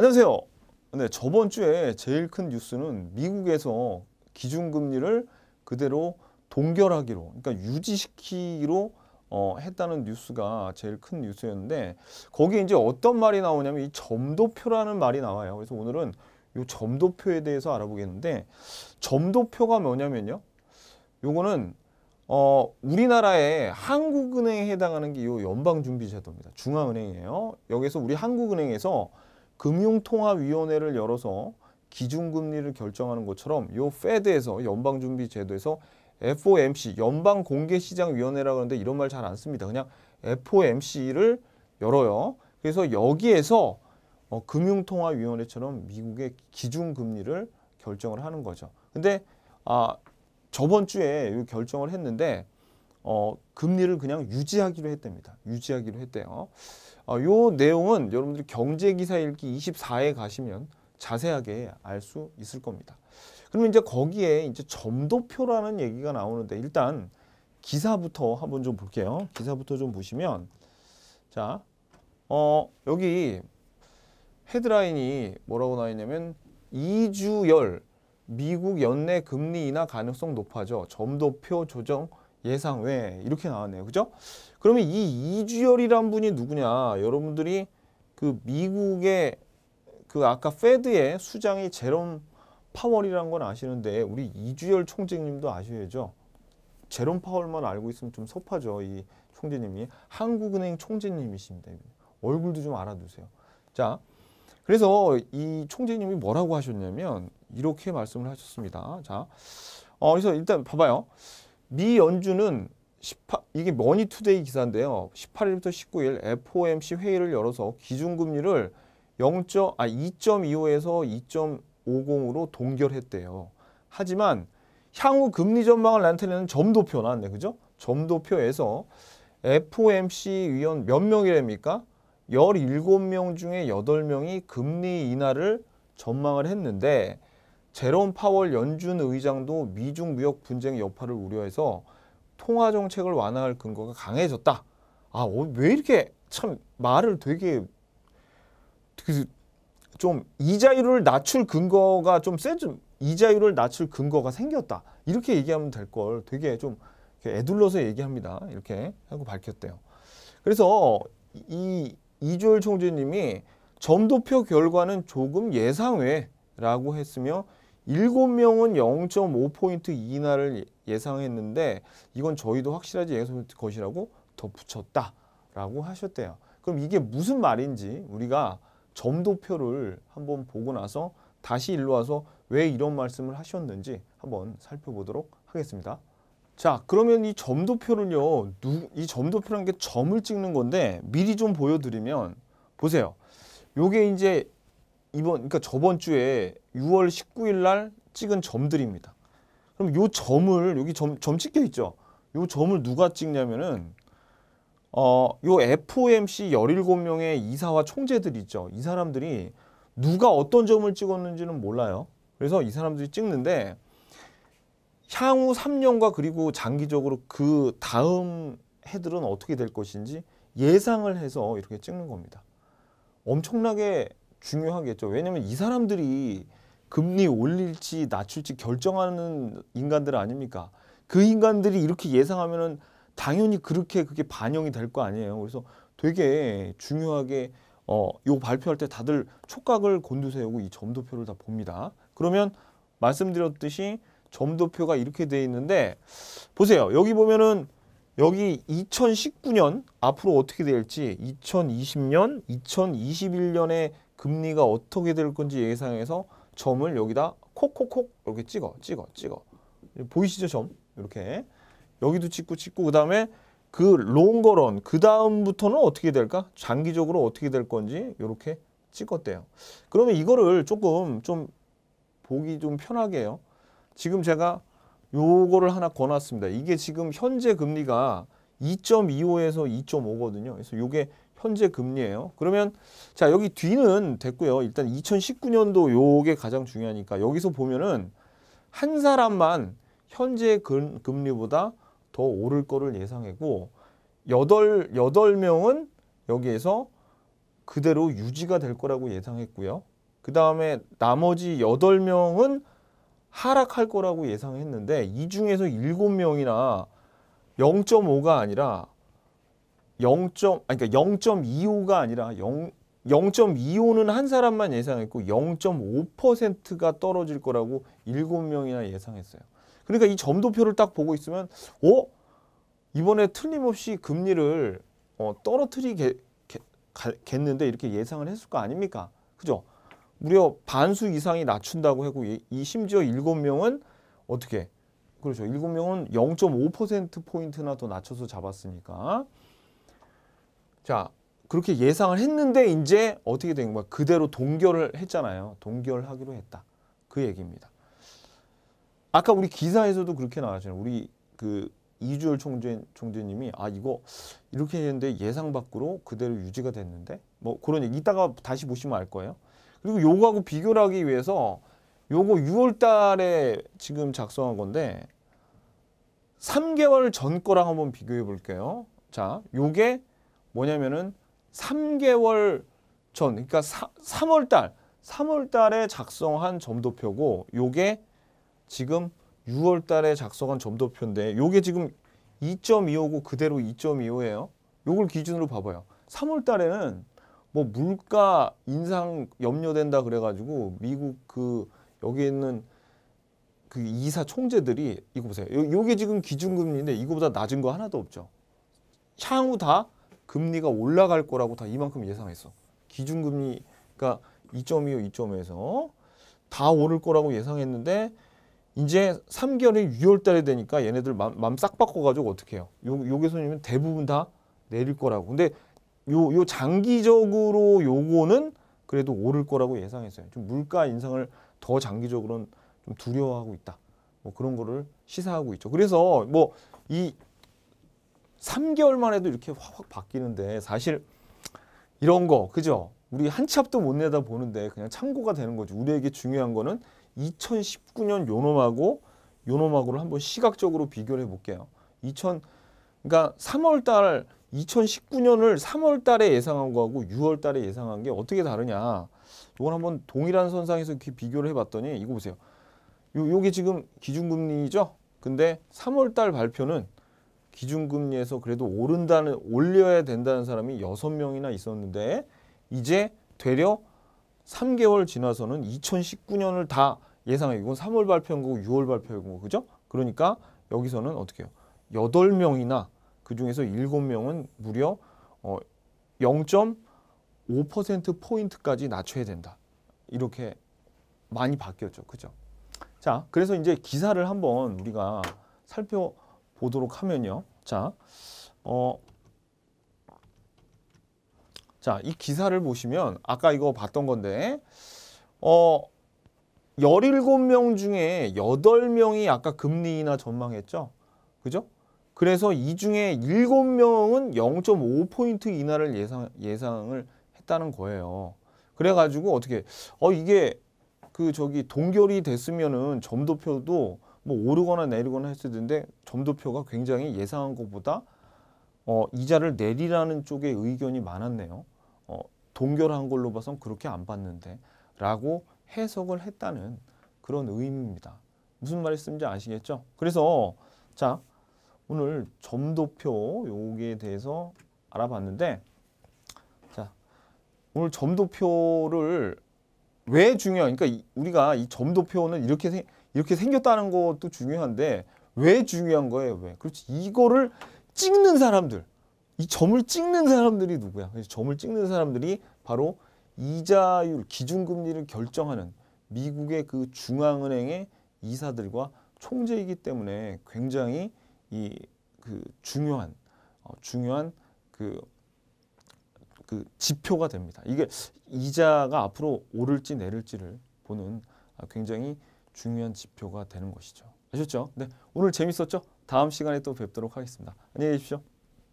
안녕하세요. 네, 저번 주에 제일 큰 뉴스는 미국에서 기준금리를 그대로 동결하기로, 그러니까 유지시키기로 어, 했다는 뉴스가 제일 큰 뉴스였는데 거기에 이제 어떤 말이 나오냐면 이 점도표라는 말이 나와요. 그래서 오늘은 이 점도표에 대해서 알아보겠는데 점도표가 뭐냐면요. 요거는 어, 우리나라의 한국은행에 해당하는 게 이 연방준비제도입니다. 중앙은행이에요. 여기서 우리 한국은행에서 금융통화위원회를 열어서 기준금리를 결정하는 것처럼 요 페드에서 연방준비제도에서 FOMC 연방공개시장위원회라고 하는데 이런 말 잘 안 씁니다. 그냥 FOMC를 열어요. 그래서 여기에서 어, 금융통화위원회처럼 미국의 기준금리를 결정을 하는 거죠. 근데 아 저번 주에 결정을 했는데 어, 금리를 그냥 유지하기로 했답니다. 유지하기로 했대요. 어, 내용은 여러분들 경제기사 읽기 24에 가시면 자세하게 알 수 있을 겁니다. 그러면 이제 거기에 이제 점도표라는 얘기가 나오는데 일단 기사부터 한번 좀 볼게요. 기사부터 좀 보시면 자, 어, 여기 헤드라인이 뭐라고 나와 있냐면 2주열 미국 연내 금리 인하 가능성 높아져 점도표 조정 예상 외 이렇게 나왔네요. 그죠? 그러면 이 이주열이란 분이 누구냐? 여러분들이 그 미국의 그 아까 페드의 수장이 제롬 파월이라는 건 아시는데 우리 이주열 총재님도 아셔야죠. 제롬 파월만 알고 있으면 좀 섭하죠. 이 총재님이 한국은행 총재님이십니다. 얼굴도 좀 알아두세요. 자, 그래서 이 총재님이 뭐라고 하셨냐면 이렇게 말씀을 하셨습니다. 자, 어, 그래서 일단 봐봐요. 미 연준은 18, 이게 머니투데이 기사인데요. 18일부터 19일 FOMC 회의를 열어서 기준금리를 0. 아 2.25에서 2.50으로 동결했대요. 하지만 향후 금리 전망을 나타내는 점도표 나왔네. 그죠? 점도표에서 FOMC 위원 몇 명이랍니까? 17명 중에 8명이 금리 인하를 전망을 했는데 제롬 파월 연준 의장도 미중 무역 분쟁 여파를 우려해서 통화 정책을 완화할 근거가 강해졌다. 아, 어, 왜 이렇게 참 말을 되게 그 좀 이자율을 낮출 근거가 좀 세좀 이자율을 낮출 근거가 생겼다. 이렇게 얘기하면 될 걸 되게 좀 애둘러서 얘기합니다. 이렇게 하고 밝혔대요. 그래서 이 이주열 총재님이 점도표 결과는 조금 예상외라고 했으며 7명은 0.5포인트 인하를 예상했는데 이건 저희도 확실하지 예상했 것이라고 덧붙였다라고 하셨대요. 그럼 이게 무슨 말인지 우리가 점도표를 한번 보고 나서 다시 일로 와서 왜 이런 말씀을 하셨는지 한번 살펴보도록 하겠습니다. 자 그러면 이 점도표는요 누, 이 점도표라는 게 점을 찍는 건데 미리 좀 보여드리면 보세요 요게 이제 이번 그러니까 저번 주에 6월 19일 날 찍은 점들입니다. 그럼 요 점을 여기 점, 점 찍혀 있죠. 요 점을 누가 찍냐면은 어요 FOMC 17명의 이사와 총재들 있죠. 이 사람들이 누가 어떤 점을 찍었는지는 몰라요. 그래서 이 사람들이 찍는데 향후 3년과 그리고 장기적으로 그 다음 해들은 어떻게 될 것인지 예상을 해서 이렇게 찍는 겁니다. 엄청나게 중요하겠죠. 왜냐면 이 사람들이 금리 올릴지 낮출지 결정하는 인간들 아닙니까? 그 인간들이 이렇게 예상하면은 당연히 그렇게 그게 반영이 될 거 아니에요. 그래서 되게 중요하게 어, 요 발표할 때 다들 촉각을 곤두세우고 이 점도표를 다 봅니다. 그러면 말씀드렸듯이 점도표가 이렇게 돼 있는데 보세요. 여기 보면은 여기 2019년 앞으로 어떻게 될지 2020년, 2021년에 금리가 어떻게 될 건지 예상해서 점을 여기다 콕콕콕 이렇게 찍어 찍어 찍어 보이시죠 점 이렇게 여기도 찍고 찍고 그 다음에 그 롱거런 그 다음부터는 어떻게 될까 장기적으로 어떻게 될 건지 이렇게 찍었대요 그러면 이거를 조금 좀 보기 좀 편하게 해요 지금 제가 요거를 하나 권놨습니다 이게 지금 현재 금리가 2.25에서 2.5거든요 그래서 요게 현재 금리예요. 그러면 자 여기 뒤는 됐고요. 일단 2019년도 요게 가장 중요하니까 여기서 보면은 한 사람만 현재 금, 금리보다 더 오를 거를 예상했고 8, 덟 명은 여기에서 그대로 유지가 될 거라고 예상했고요. 그 다음에 나머지 8 명은 하락할 거라고 예상했는데 이 중에서 7 명이나 0.5가 아니라 0. 아니 그러니까 0.25가 아니라 0 0.25는 한 사람만 예상했고 0.5%가 떨어질 거라고 7명이나 예상했어요. 그러니까 이 점도표를 딱 보고 있으면 어? 이번에 틀림없이 금리를 어, 떨어뜨리겠는데 이렇게 예상을 했을 거 아닙니까? 그죠? 무려 반수 이상이 낮춘다고 하고 이, 이 심지어 7명은 어떻게 그렇죠. 7명은 0.5%포인트나 더 낮춰서 잡았으니까 자, 그렇게 예상을 했는데 이제 어떻게 된 거야? 그대로 동결을 했잖아요. 동결하기로 했다. 그 얘기입니다. 아까 우리 기사에서도 그렇게 나왔잖아요. 우리 그 이주열 총재, 총재님이 아 이거 이렇게 했는데 예상 밖으로 그대로 유지가 됐는데 뭐 그런 얘기 이따가 다시 보시면 알 거예요. 그리고 요거하고 비교를 하기 위해서 요거 6월 달에 지금 작성한 건데 3개월 전 거랑 한번 비교해 볼게요. 자, 요게 뭐냐면은 3개월 전 그러니까 사, 3월 달 3월 달에 작성한 점도표고 요게 지금 6월 달에 작성한 점도표인데 요게 지금 2.25고 그대로 2.25예요. 요걸 기준으로 봐봐요. 3월 달에는 뭐 물가 인상 염려된다 그래가지고 미국 그 여기 있는 그 이사 총재들이 이거 보세요. 요, 요게 지금 기준금리인데 이거보다 낮은 거 하나도 없죠. 향후 다 금리가 올라갈 거라고 다 이만큼 예상했어. 기준금리가 2.25, 2.5에서 다 오를 거라고 예상했는데 이제 3개월이 6월 달에 되니까 얘네들 맘 싹 바꿔가지고 어떻게 해요. 요, 요 교수님은 대부분 다 내릴 거라고. 근데 요, 요 장기적으로 요거는 그래도 오를 거라고 예상했어요. 좀 물가 인상을 더 장기적으로는 좀 두려워하고 있다. 뭐 그런 거를 시사하고 있죠. 그래서 뭐이 3개월 만해도 이렇게 확확 바뀌는데 사실 이런 거 그죠? 우리 한 치 앞도 못 내다 보는데 그냥 참고가 되는 거지. 우리에게 중요한 거는 2019년 요놈하고 요놈하고를 한번 시각적으로 비교를 해볼게요. 2000 그러니까 3월 달 2019년을 3월 달에 예상한 거하고 6월 달에 예상한 게 어떻게 다르냐. 이건 한번 동일한 선상에서 이렇게 비교를 해봤더니 이거 보세요. 요, 요게 지금 기준금리죠? 근데 3월 달 발표는 기준금리에서 그래도 오른다는 올려야 된다는 사람이 여섯 명이나 있었는데 이제 되려 3개월 지나서는 2019년을 다 예상해. 이건 3월 발표한 거고 6월 발표한 거고 그죠? 그러니까 여기서는 어떻게 해요? 여덟 명이나 그중에서 일곱 명은 무려 어 0.5% 포인트까지 낮춰야 된다. 이렇게 많이 바뀌었죠. 그죠? 자, 그래서 이제 기사를 한번 우리가 살펴 보도록 하면요. 자, 어, 자, 이 기사를 보시면 아까 이거 봤던 건데 어, 17명 중에 8명이 아까 금리 인하 전망했죠. 그죠? 그래서 이 중에 7명은 0.5포인트 인하를 예상, 예상을 했다는 거예요. 그래가지고 어떻게, 어, 이게 그 저기 동결이 됐으면은 점도표도 뭐 오르거나 내리거나 했을 텐데 점도표가 굉장히 예상한 것보다 어, 이자를 내리라는 쪽에 의견이 많았네요. 어, 동결한 걸로 봐선 그렇게 안 봤는데 라고 해석을 했다는 그런 의미입니다. 무슨 말씀인지 아시겠죠? 그래서 자 오늘 점도표 요기에 대해서 알아봤는데 자 오늘 점도표를 왜 중요하니까 그러니까 우리가 이 점도표는 이렇게 생각 이렇게 생겼다는 것도 중요한데 왜 중요한 거예요? 왜? 그렇지. 이거를 찍는 사람들, 이 점을 찍는 사람들이 누구야? 그래서 점을 찍는 사람들이 바로 이자율, 기준금리를 결정하는 미국의 그 중앙은행의 이사들과 총재이기 때문에 굉장히 이 그 중요한 어, 중요한 그그 그 지표가 됩니다. 이게 이자가 앞으로 오를지 내릴지를 보는 아, 굉장히 중요한 지표가 되는 것이죠. 아셨죠? 네, 오늘 재밌었죠? 다음 시간에 또 뵙도록 하겠습니다. 안녕히 계십시오.